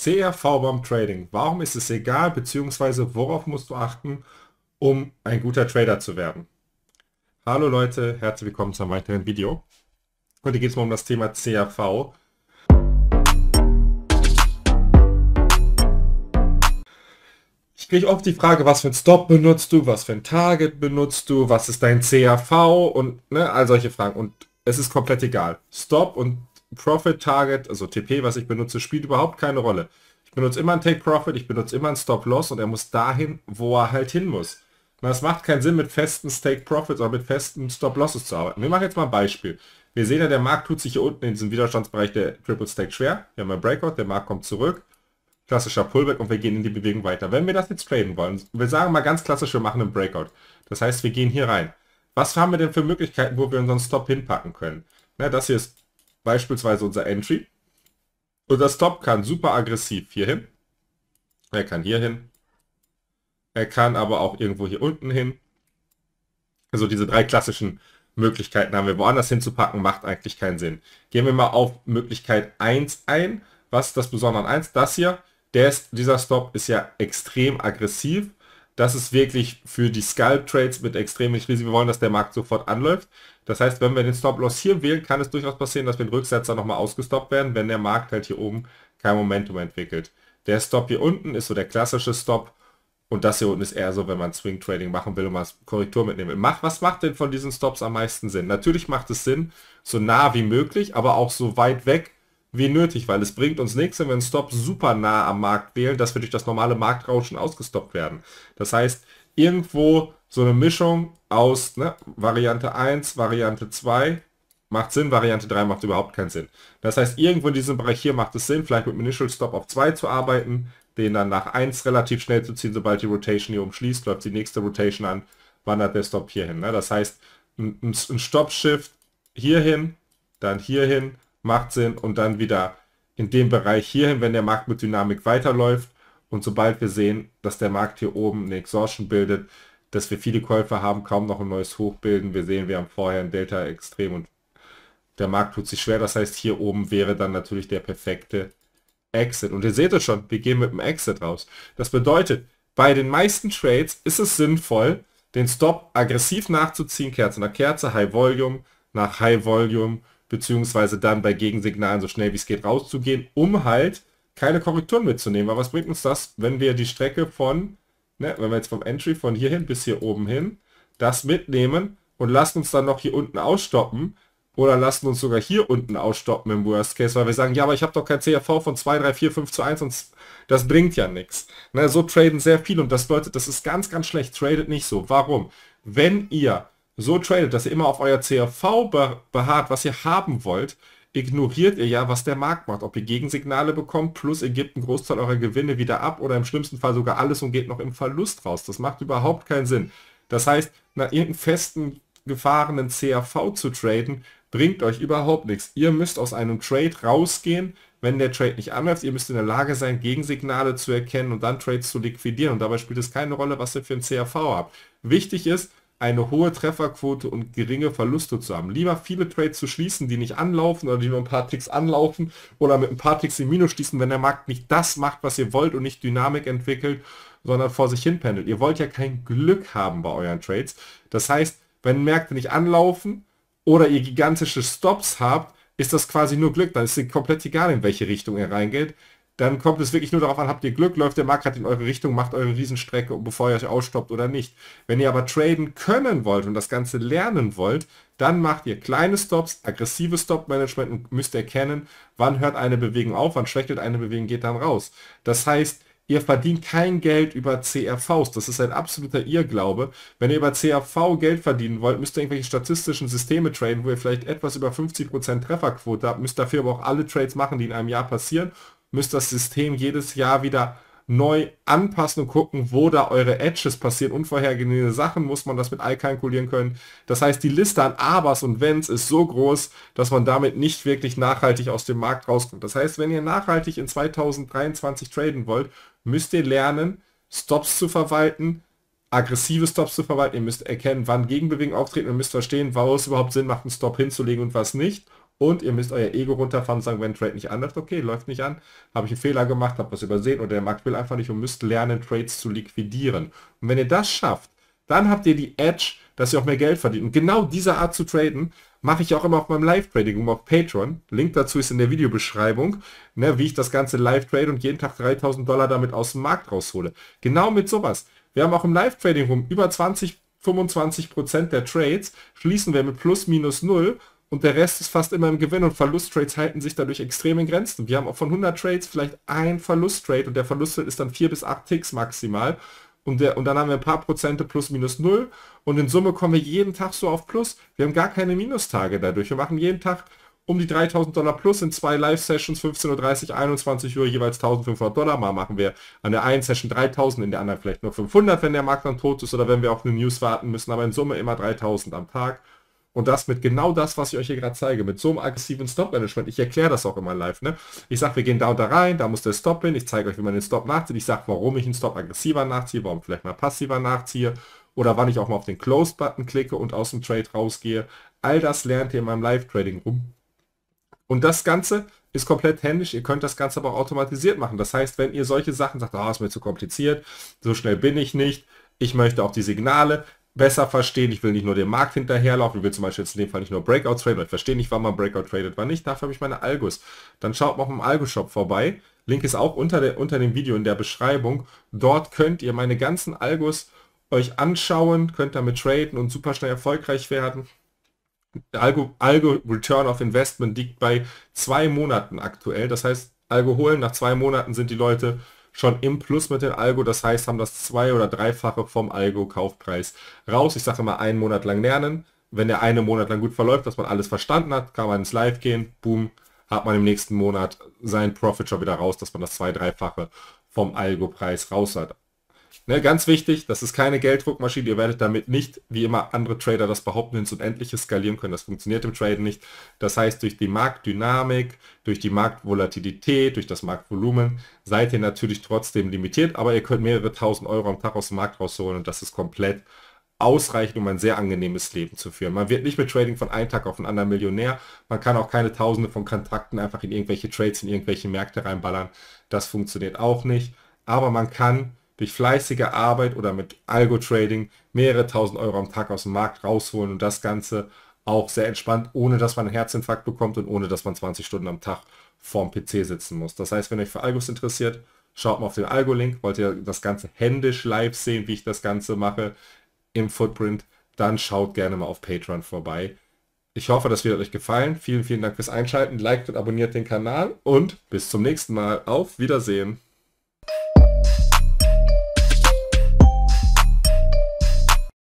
CRV beim Trading. Warum ist es egal, bzw. worauf musst du achten, um ein guter Trader zu werden? Hallo Leute, herzlich willkommen zu einem weiteren Video. Heute geht es mal um das Thema CRV. Ich kriege oft die Frage, was für ein Stop benutzt du, was für ein Target benutzt du, was ist dein CRV und ne, all solche Fragen. Und es ist komplett egal. Stop und Profit Target, also TP, was ich benutze, spielt überhaupt keine Rolle. Ich benutze immer ein Take Profit, ich benutze immer ein Stop Loss und er muss dahin, wo er halt hin muss. Und das macht keinen Sinn, mit festen Stake Profits oder mit festen Stop Losses zu arbeiten. Wir machen jetzt mal ein Beispiel. Wir sehen ja, der Markt tut sich hier unten in diesem Widerstandsbereich der Triple Stake schwer. Wir haben ein Breakout, der Markt kommt zurück. Klassischer Pullback und wir gehen in die Bewegung weiter. Wenn wir das jetzt traden wollen, wir sagen mal ganz klassisch, wir machen einen Breakout. Das heißt, wir gehen hier rein. Was haben wir denn für Möglichkeiten, wo wir unseren Stop hinpacken können? Na, das hier ist Beispielsweise unser Entry. Und das Top kann super aggressiv hier hin. Er kann hier hin. Er kann aber auch irgendwo hier unten hin. Also diese drei klassischen Möglichkeiten haben wir. Woanders hinzupacken macht eigentlich keinen Sinn. Gehen wir mal auf Möglichkeit 1 ein. Was ist das Besondere an 1? Das hier, der ist, dieser Stop ist ja extrem aggressiv das ist wirklich für die Scalp-Trades mit extrem wenig Risiko. Wir wollen, dass der Markt sofort anläuft. Das heißt, wenn wir den Stop-Loss hier wählen, kann es durchaus passieren, dass wir den Rücksetzer nochmal ausgestoppt werden, wenn der Markt halt hier oben kein Momentum entwickelt. Der Stop hier unten ist so der klassische Stop und das hier unten ist eher so, wenn man Swing Trading machen will und mal Korrektur mitnehmen will. Mach, was macht denn von diesen Stops am meisten Sinn? Natürlich macht es Sinn, so nah wie möglich, aber auch so weit weg wie nötig, weil es bringt uns nichts, wenn wir einen Stop super nah am Markt wählen, dass wir durch das normale Marktrauschen ausgestoppt werden. Das heißt, irgendwo so eine Mischung aus ne, Variante 1, Variante 2 macht Sinn, Variante 3 macht überhaupt keinen Sinn. Das heißt, irgendwo in diesem Bereich hier macht es Sinn, vielleicht mit dem Initial Stop auf 2 zu arbeiten, den dann nach 1 relativ schnell zu ziehen, sobald die Rotation hier umschließt, läuft die nächste Rotation an, wandert der Stop hier hin. Ne? Das heißt, ein, ein Stop-Shift hierhin, dann hierhin, macht Sinn und dann wieder in dem Bereich hierhin, wenn der Markt mit Dynamik weiterläuft und sobald wir sehen, dass der Markt hier oben eine Exhaustion bildet, dass wir viele Käufer haben, kaum noch ein neues Hoch bilden. Wir sehen, wir haben vorher ein Delta extrem und der Markt tut sich schwer. Das heißt, hier oben wäre dann natürlich der perfekte Exit. Und ihr seht es schon, wir gehen mit dem Exit raus. Das bedeutet, bei den meisten Trades ist es sinnvoll, den Stop aggressiv nachzuziehen, Kerze nach Kerze, High Volume nach High Volume beziehungsweise dann bei Gegensignalen so schnell wie es geht rauszugehen, um halt keine Korrekturen mitzunehmen. Aber was bringt uns das, wenn wir die Strecke von, ne, wenn wir jetzt vom Entry von hier hin bis hier oben hin, das mitnehmen und lassen uns dann noch hier unten ausstoppen oder lassen uns sogar hier unten ausstoppen im Worst Case, weil wir sagen, ja, aber ich habe doch kein CRV von 2, 3, 4, 5 zu 1 und das bringt ja nichts. Ne, so traden sehr viel und das bedeutet, das ist ganz, ganz schlecht. Tradet nicht so. Warum? Wenn ihr so tradet, dass ihr immer auf euer CRV beharrt, was ihr haben wollt, ignoriert ihr ja, was der Markt macht. Ob ihr Gegensignale bekommt, plus ihr gebt einen Großteil eurer Gewinne wieder ab oder im schlimmsten Fall sogar alles und geht noch im Verlust raus. Das macht überhaupt keinen Sinn. Das heißt, nach irgendeinem festen, gefahrenen CAV zu traden, bringt euch überhaupt nichts. Ihr müsst aus einem Trade rausgehen, wenn der Trade nicht anläuft. Ihr müsst in der Lage sein, Gegensignale zu erkennen und dann Trades zu liquidieren. Und dabei spielt es keine Rolle, was ihr für ein CAV habt. Wichtig ist, eine hohe Trefferquote und geringe Verluste zu haben. Lieber viele Trades zu schließen, die nicht anlaufen oder die nur ein paar Ticks anlaufen oder mit ein paar Ticks im Minus schließen, wenn der Markt nicht das macht, was ihr wollt und nicht Dynamik entwickelt, sondern vor sich hin pendelt. Ihr wollt ja kein Glück haben bei euren Trades. Das heißt, wenn Märkte nicht anlaufen oder ihr gigantische Stops habt, ist das quasi nur Glück. Dann ist es komplett egal, in welche Richtung ihr reingeht dann kommt es wirklich nur darauf an, habt ihr Glück, läuft der Markt gerade in eure Richtung, macht eure Riesenstrecke, bevor ihr euch ausstoppt oder nicht. Wenn ihr aber traden können wollt und das Ganze lernen wollt, dann macht ihr kleine Stops, aggressives Stop-Management und müsst erkennen, wann hört eine Bewegung auf, wann schwächelt eine Bewegung, geht dann raus. Das heißt, ihr verdient kein Geld über CRVs. Das ist ein absoluter Irrglaube. Wenn ihr über CRV Geld verdienen wollt, müsst ihr irgendwelche statistischen Systeme traden, wo ihr vielleicht etwas über 50% Trefferquote habt, müsst dafür aber auch alle Trades machen, die in einem Jahr passieren müsst das System jedes Jahr wieder neu anpassen und gucken, wo da eure Edges passieren. Unvorhergesehene Sachen muss man das mit all kalkulieren können. Das heißt, die Liste an Abers und Wenns ist so groß, dass man damit nicht wirklich nachhaltig aus dem Markt rauskommt. Das heißt, wenn ihr nachhaltig in 2023 traden wollt, müsst ihr lernen, Stops zu verwalten, aggressive Stops zu verwalten. Ihr müsst erkennen, wann Gegenbewegungen auftreten Ihr müsst verstehen, warum es überhaupt Sinn macht, einen Stop hinzulegen und was nicht. Und ihr müsst euer Ego runterfahren und sagen, wenn ein Trade nicht anläuft, okay, läuft nicht an, habe ich einen Fehler gemacht, habe was übersehen oder der Markt will einfach nicht und müsst lernen, Trades zu liquidieren. Und wenn ihr das schafft, dann habt ihr die Edge, dass ihr auch mehr Geld verdient. Und genau diese Art zu traden, mache ich auch immer auf meinem Live-Trading, auf Patreon. Link dazu ist in der Videobeschreibung, ne, wie ich das Ganze live trade und jeden Tag 3000 Dollar damit aus dem Markt raushole. Genau mit sowas. Wir haben auch im Live-Trading rum über 20, 25 Prozent der Trades schließen wir mit plus minus null und der Rest ist fast immer im Gewinn und Verlusttrades halten sich dadurch extrem in Grenzen. Wir haben auch von 100 Trades vielleicht ein Verlusttrade und der Verlust ist dann 4 bis 8 Ticks maximal. Und, der, und dann haben wir ein paar Prozente plus minus 0 und in Summe kommen wir jeden Tag so auf plus. Wir haben gar keine Minustage dadurch. Wir machen jeden Tag um die 3000 Dollar plus in zwei Live-Sessions, 15.30 Uhr, 21 Uhr, jeweils 1500 Dollar. Mal machen wir an der einen Session 3000, in der anderen vielleicht nur 500, wenn der Markt dann tot ist oder wenn wir auf eine News warten müssen. Aber in Summe immer 3000 am Tag und das mit genau das, was ich euch hier gerade zeige, mit so einem aggressiven Stop-Management. Ich erkläre das auch immer live. Ne? Ich sage, wir gehen da und da rein, da muss der Stop hin. Ich zeige euch, wie man den Stop nachzieht. Ich sage, warum ich einen Stop aggressiver nachziehe, warum vielleicht mal passiver nachziehe oder wann ich auch mal auf den Close-Button klicke und aus dem Trade rausgehe. All das lernt ihr in meinem Live-Trading rum. Und das Ganze ist komplett händisch. Ihr könnt das Ganze aber auch automatisiert machen. Das heißt, wenn ihr solche Sachen sagt, ah, oh, ist mir zu kompliziert, so schnell bin ich nicht, ich möchte auch die Signale, besser verstehen. Ich will nicht nur dem Markt hinterherlaufen. Ich will zum Beispiel jetzt in dem Fall nicht nur Breakout traden. Ich verstehe nicht, wann man Breakout tradet, wann nicht. Dafür habe ich meine Algos. Dann schaut mal auf dem Algo-Shop vorbei. Link ist auch unter, der, unter dem Video in der Beschreibung. Dort könnt ihr meine ganzen Algos euch anschauen, könnt damit traden und super schnell erfolgreich werden. Algo, Algo Return of Investment liegt bei zwei Monaten aktuell. Das heißt, Algo holen, nach zwei Monaten sind die Leute schon im Plus mit dem Algo. Das heißt, haben das zwei- oder dreifache vom Algo-Kaufpreis raus. Ich sage immer, einen Monat lang lernen. Wenn der eine Monat lang gut verläuft, dass man alles verstanden hat, kann man ins Live gehen, boom, hat man im nächsten Monat seinen Profit schon wieder raus, dass man das zwei-, dreifache vom Algo-Preis raus hat. Ne, ganz wichtig, das ist keine Gelddruckmaschine. Ihr werdet damit nicht, wie immer andere Trader das behaupten, ins Unendliche skalieren können. Das funktioniert im Trade nicht. Das heißt, durch die Marktdynamik, durch die Marktvolatilität, durch das Marktvolumen seid ihr natürlich trotzdem limitiert, aber ihr könnt mehrere tausend Euro am Tag aus dem Markt rausholen und das ist komplett ausreichend, um ein sehr angenehmes Leben zu führen. Man wird nicht mit Trading von einem Tag auf einen anderen Millionär. Man kann auch keine Tausende von Kontrakten einfach in irgendwelche Trades, in irgendwelche Märkte reinballern. Das funktioniert auch nicht. Aber man kann durch fleißige Arbeit oder mit Algo-Trading mehrere tausend Euro am Tag aus dem Markt rausholen und das Ganze auch sehr entspannt, ohne dass man einen Herzinfarkt bekommt und ohne dass man 20 Stunden am Tag vorm PC sitzen muss. Das heißt, wenn euch für Algos interessiert, schaut mal auf den Algo-Link. Wollt ihr das Ganze händisch live sehen, wie ich das Ganze mache im Footprint, dann schaut gerne mal auf Patreon vorbei. Ich hoffe, das Video hat euch gefallen. Vielen, vielen Dank fürs Einschalten. Liked und abonniert den Kanal und bis zum nächsten Mal. Auf Wiedersehen.